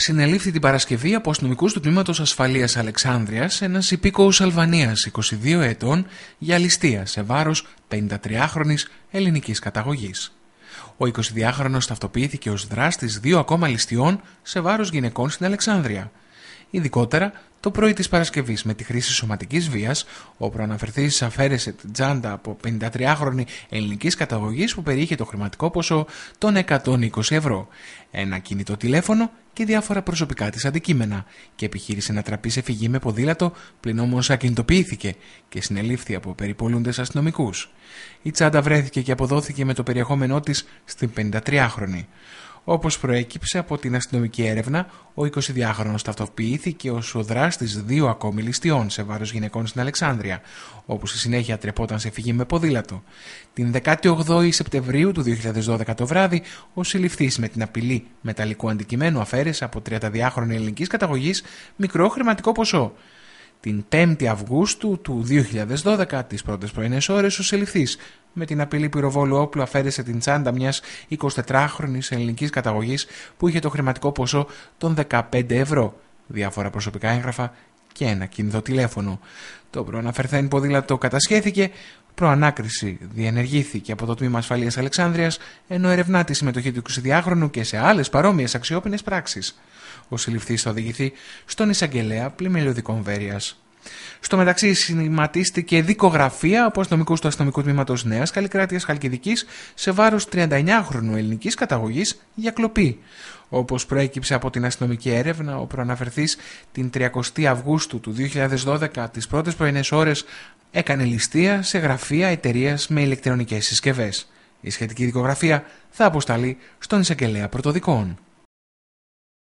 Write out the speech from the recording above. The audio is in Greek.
συνελήφθη την Παρασκευή από αστυνομικούς του τμήματος ασφαλείας Αλεξάνδρεια ένας υπήκοος Αλβανίας 22 ετών για ληστεία σε βάρος 53χρονη ελληνικής καταγωγής. Ο 22χρονο ταυτοποιήθηκε ως δράστης δύο ακόμα ληστείων σε βάρος γυναικών στην Αλεξάνδρεια, ειδικότερα το πρωί της Παρασκευής. Με τη χρήση σωματικής βίας, ο προαναφερθής αφαίρεσε την τσάντα από 53χρονη ελληνικής καταγωγής που περιείχε το χρηματικό ποσό των 120 ευρώ, ένα κινητό τηλέφωνο και διάφορα προσωπικά της αντικείμενα, και επιχείρησε να τραπεί σε φυγή με ποδήλατο, πλην όμως ακινητοποιήθηκε και συνελήφθη από περιπολούντες αστυνομικούς. Η τσάντα βρέθηκε και αποδόθηκε με το περιεχόμενό της στην 53χρονη. Όπως προέκυψε από την αστυνομική έρευνα, ο 22χρονο ταυτοποιήθηκε ως ο δράστης δύο ακόμη ληστείων σε βάρος γυναικών στην Αλεξάνδρεια, όπου στη συνέχεια τρεπόταν σε φυγή με ποδήλατο. Την 18η Σεπτεμβρίου του 2012 το βράδυ, ο συλληφθής με την απειλή μεταλλικού αντικειμένου αφαίρεσε από 32χρονη ελληνικής καταγωγής μικρό χρηματικό ποσό την 5η Αυγούστου του 2012, τις πρώτες πρωινές ώρες, ο Σεληφθής με την απειλή πυροβόλου όπλου αφαίρεσε την τσάντα μιας 24χρονης ελληνικής καταγωγής που είχε το χρηματικό ποσό των 15 ευρώ, διάφορα προσωπικά έγγραφα και ένα κινητό τηλέφωνο. Το προαναφερθέν ποδήλατο κατασχέθηκε, προανάκριση διενεργήθηκε από το Τμήμα Ασφαλείας Αλεξάνδρειας, ενώ ερευνά τη συμμετοχή του 22χρονου και σε άλλες παρόμοιες αξιόπινες πράξεις. Ο συλληφθής θα οδηγηθεί στον εισαγγελέα πλημελιωδικών βέρειας. Στο μεταξύ, συνηματίστηκε δικογραφία από αστυνομικούς του αστυνομικού τμήματος Νέας Καλλικράτειας Χαλκιδικής σε βάρος 39χρονου ελληνικής καταγωγής για κλοπή. Όπως προέκυψε από την αστυνομική έρευνα, ο προαναφερθής την 30η Αυγούστου του 2012, τις πρώτες πρωινές ώρες, έκανε ληστεία σε γραφεία εταιρείας με ηλεκτρονικές συσκευές. Η σχετική δικογραφία θα αποσταλεί στον εισαγγελέα πρωτοδικών.